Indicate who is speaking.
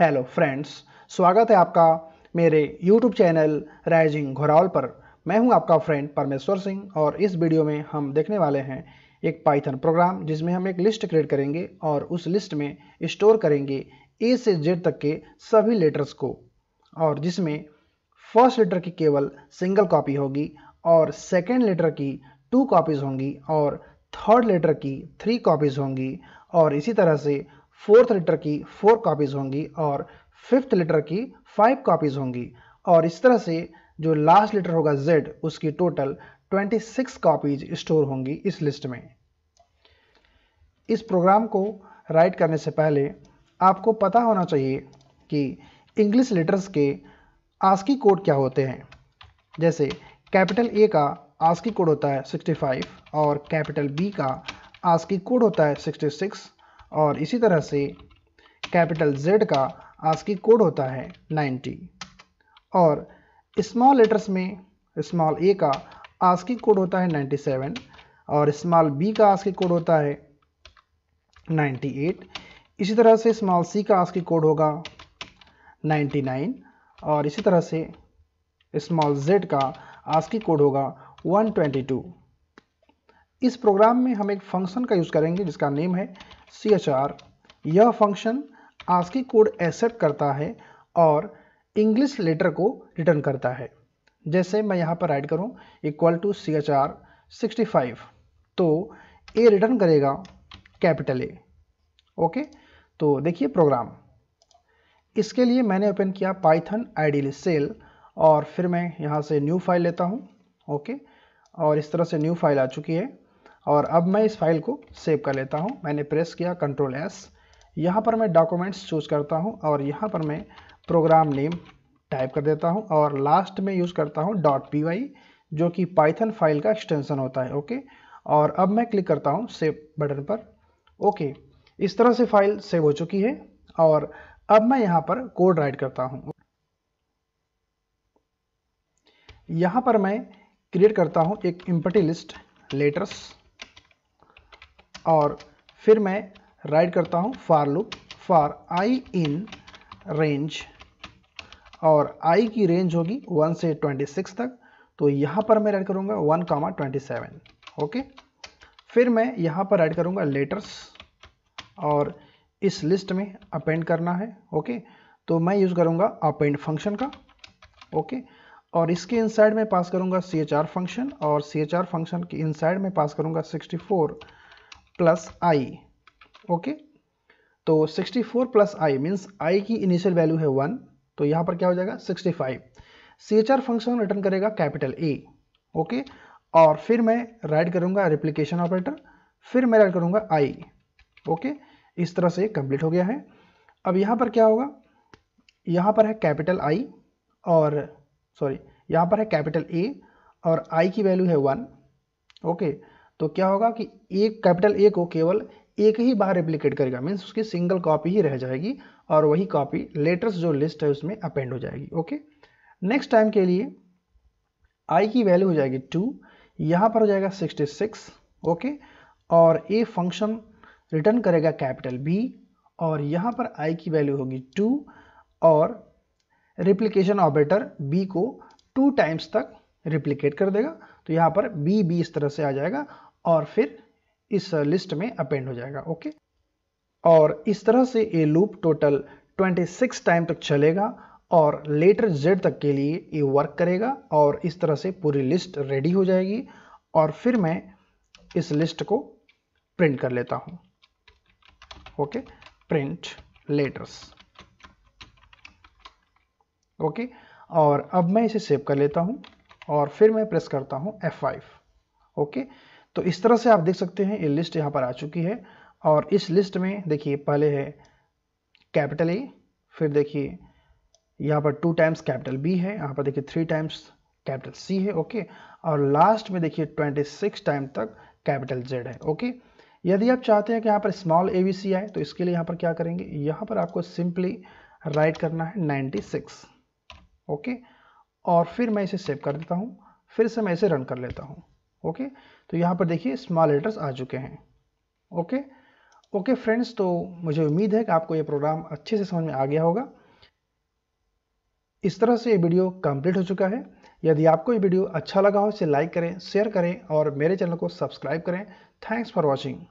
Speaker 1: hello friends स्वागत है आपका मेरे यूट्यूब चैनल राइजिंग घोरावल पर मैं हूं आपका फ्रेंड परमेश्वर सिंह और इस वीडियो में हम देखने वाले हैं एक पाइथन प्रोग्राम जिसमें हम एक लिस्ट क्रिएट करेंगे और उस लिस्ट में स्टोर करेंगे ए से जेड तक के सभी लेटर्स को और जिसमें फर्स्ट लेटर की केवल सिंगल कॉपी होगी और सेकेंड लेटर की टू कॉपीज़ होंगी और थर्ड लेटर की थ्री कॉपीज़ होंगी और इसी तरह से फोर्थ लेटर की फोर कॉपीज़ होंगी और फिफ्थ लेटर की फाइव कॉपीज़ होंगी और इस तरह से जो लास्ट लेटर होगा जेड उसकी टोटल 26 कॉपीज स्टोर होंगी इस लिस्ट में इस प्रोग्राम को राइट करने से पहले आपको पता होना चाहिए कि इंग्लिश लेटर्स के आस्की कोड क्या होते हैं जैसे कैपिटल ए का आस्की कोड होता है 65 और कैपिटल बी का आस्की कोड होता है 66 और इसी तरह से कैपिटल जेड का आस्की कोड होता है 90 और स्मॉल लेटर्स में स्मॉल ए का आस्की कोड होता है 97 और स्मॉल बी का आस्की कोड होता है 98 इसी तरह से स्मॉल सी का आस्की कोड होगा 99 और इसी तरह से स्मॉल जेड का आस्की कोड होगा 122 इस प्रोग्राम में हम एक फंक्शन का यूज़ करेंगे जिसका नेम है सी एच आर यह फंक्शन आस्की कोड एक्सेप्ट करता है और इंग्लिश लेटर को रिटर्न करता है जैसे मैं यहाँ पर राइट करूँ equal to C H R sixty five तो ए रिटर्न करेगा कैपिटल ए ओके तो देखिए प्रोग्राम इसके लिए मैंने ओपन किया पाइथन आईडी सेल और फिर मैं यहाँ से न्यू फाइल लेता हूँ ओके और इस तरह से न्यू फाइल आ चुकी है और अब मैं इस फाइल को सेव कर लेता हूँ मैंने प्रेस किया कंट्रोल एस यहाँ पर मैं डॉक्यूमेंट्स चूज़ करता हूँ और यहाँ पर मैं प्रोग्राम नेम टाइप कर देता हूँ और लास्ट में यूज़ करता हूँ डॉट पी जो कि पाइथन फाइल का एक्सटेंसन होता है ओके और अब मैं क्लिक करता हूँ सेव बटन पर ओके इस तरह से फाइल सेव हो चुकी है और अब मैं यहाँ पर कोड राइट करता हूँ यहाँ पर मैं क्रिएट करता हूँ एक इम्पटी लिस्ट लेटर्स और फिर मैं राइट करता हूँ फार look far I in range और आई की रेंज होगी वन से ट्वेंटी सिक्स तक तो यहाँ पर मैं राइट करूँगा one comma twenty seven okay फिर मैं यहाँ पर ऐड करूँगा लेटर्स और इस लिस्ट में अपेंड करना है ओके तो मैं यूज़ करूँगा अपेंड फंक्शन का ओके और इसके इनसाइड में पास करूँगा सी फंक्शन और सी फंक्शन की इनसाइड में पास करूँगा फोर प्लस आई ओके तो 64 four plus I means I की इनिशियल वैल्यू है वन तो यहाँ पर क्या हो जाएगा 65 five C H R function return करेगा कैपिटल ए ओके और फिर मैं राइट करूँगा रिप्लीकेशन ऑपरेटर फिर मैं राइट करूँगा आई ओके इस तरह से कंप्लीट हो गया है अब यहाँ पर क्या होगा यहाँ पर है कैपिटल आई और सॉरी यहाँ पर है कैपिटल ए और आई की वैल्यू है वन ओके okay, तो क्या होगा कि एक कैपिटल ए को केवल एक ही बार रिप्लीकेट करेगा मीन्स उसकी सिंगल कॉपी ही रह जाएगी और वही कॉपी लेटर्स जो लिस्ट है उसमें अपेंड हो जाएगी ओके नेक्स्ट टाइम के लिए आई की वैल्यू हो जाएगी टू यहाँ पर हो जाएगा सिक्सटी सिक्स ओके और ए फंक्शन रिटर्न करेगा कैपिटल बी और यहाँ पर आई की वैल्यू होगी टू और रिप्लीकेशन ऑपरेटर बी को टू टाइम्स तक रिप्लीकेट कर देगा तो यहाँ पर बी बी इस तरह से आ जाएगा और फिर इस लिस्ट में अपेंड हो जाएगा ओके और इस तरह से ये लूप टोटल 26 टाइम तक चलेगा और लेटर जेड तक के लिए ये वर्क करेगा और इस तरह से पूरी लिस्ट रेडी हो जाएगी और फिर मैं इस लिस्ट को प्रिंट कर लेता हूँ ओके प्रिंट लेटर्स ओके और अब मैं इसे सेव कर लेता हूँ और फिर मैं प्रेस करता हूँ F5 ओके तो इस तरह से आप देख सकते हैं ये लिस्ट यहाँ पर आ चुकी है और इस लिस्ट में देखिए पहले है कैपिटल ए फिर देखिए यहाँ पर टू टाइम्स कैपिटल बी है यहाँ पर देखिए थ्री टाइम्स कैपिटल सी है ओके और लास्ट में देखिए ट्वेंटी सिक्स टाइम तक कैपिटल जेड है ओके यदि आप चाहते हैं कि यहाँ पर स्मॉल ए बी सी आए तो इसके लिए यहाँ पर क्या करेंगे यहाँ पर आपको सिंपली राइट करना है नाइन्टी सिक्स ओके और फिर मैं इसे सेव कर देता हूँ फिर से मैं इसे रन कर लेता हूँ ओके तो यहाँ पर देखिए स्मॉल लेटर्स आ चुके हैं ओके ओके फ्रेंड्स तो मुझे उम्मीद है कि आपको ये प्रोग्राम अच्छे से समझ में आ गया होगा इस तरह से ये वीडियो कंप्लीट हो चुका है यदि आपको ये वीडियो अच्छा लगा हो इसे लाइक करें शेयर करें और मेरे चैनल को सब्सक्राइब करें थैंक्स फॉर वॉचिंग